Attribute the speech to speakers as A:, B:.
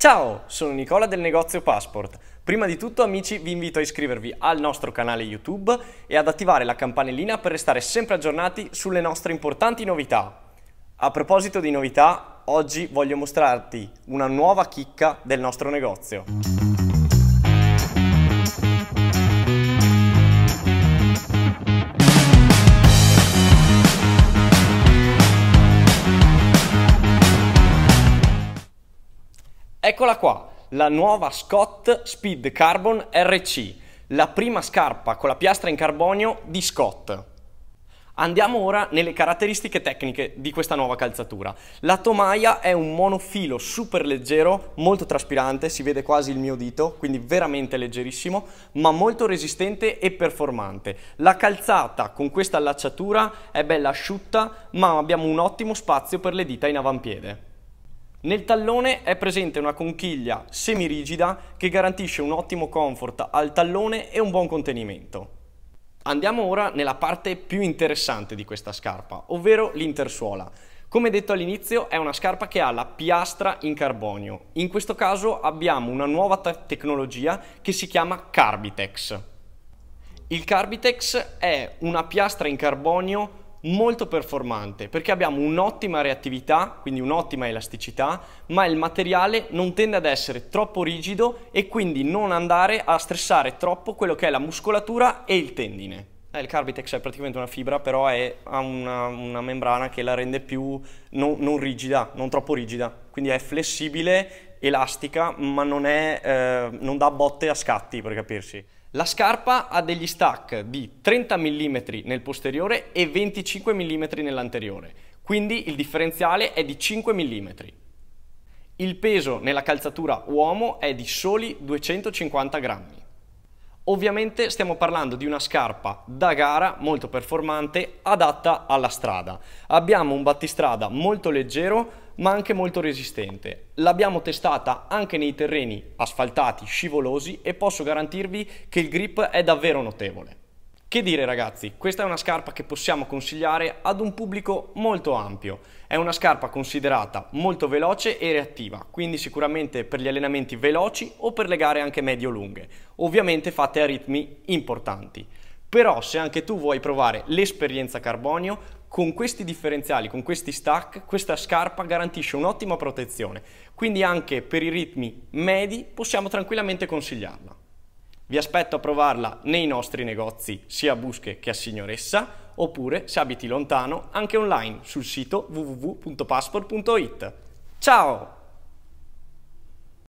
A: Ciao, sono Nicola del negozio Passport. Prima di tutto amici vi invito a iscrivervi al nostro canale YouTube e ad attivare la campanellina per restare sempre aggiornati sulle nostre importanti novità. A proposito di novità, oggi voglio mostrarti una nuova chicca del nostro negozio. Eccola qua, la nuova Scott Speed Carbon RC, la prima scarpa con la piastra in carbonio di Scott. Andiamo ora nelle caratteristiche tecniche di questa nuova calzatura. La tomaia è un monofilo super leggero, molto traspirante, si vede quasi il mio dito, quindi veramente leggerissimo, ma molto resistente e performante. La calzata con questa allacciatura è bella asciutta, ma abbiamo un ottimo spazio per le dita in avampiede. Nel tallone è presente una conchiglia semirigida che garantisce un ottimo comfort al tallone e un buon contenimento. Andiamo ora nella parte più interessante di questa scarpa, ovvero l'intersuola. Come detto all'inizio è una scarpa che ha la piastra in carbonio. In questo caso abbiamo una nuova tecnologia che si chiama Carbitex. Il Carbitex è una piastra in carbonio molto performante perché abbiamo un'ottima reattività, quindi un'ottima elasticità, ma il materiale non tende ad essere troppo rigido e quindi non andare a stressare troppo quello che è la muscolatura e il tendine. Eh, il Carbitex è praticamente una fibra, però è, ha una, una, membrana che la rende più non, non rigida, non troppo rigida quindi è flessibile, elastica, ma non, è, eh, non dà botte a scatti per capirsi. La scarpa ha degli stack di 30 mm nel posteriore e 25 mm nell'anteriore, quindi il differenziale è di 5 mm. Il peso nella calzatura uomo è di soli 250 grammi. Ovviamente stiamo parlando di una scarpa da gara molto performante, adatta alla strada. Abbiamo un battistrada molto leggero ma anche molto resistente. L'abbiamo testata anche nei terreni asfaltati, scivolosi e posso garantirvi che il grip è davvero notevole. Che dire ragazzi, questa è una scarpa che possiamo consigliare ad un pubblico molto ampio. È una scarpa considerata molto veloce e reattiva, quindi sicuramente per gli allenamenti veloci o per le gare anche medio-lunghe, ovviamente fatte a ritmi importanti. Però se anche tu vuoi provare l'esperienza carbonio, con questi differenziali, con questi stack, questa scarpa garantisce un'ottima protezione, quindi anche per i ritmi medi possiamo tranquillamente consigliarla. Vi aspetto a provarla nei nostri negozi, sia a Busche che a Signoressa, oppure, se abiti lontano, anche online sul sito www.passport.it. Ciao!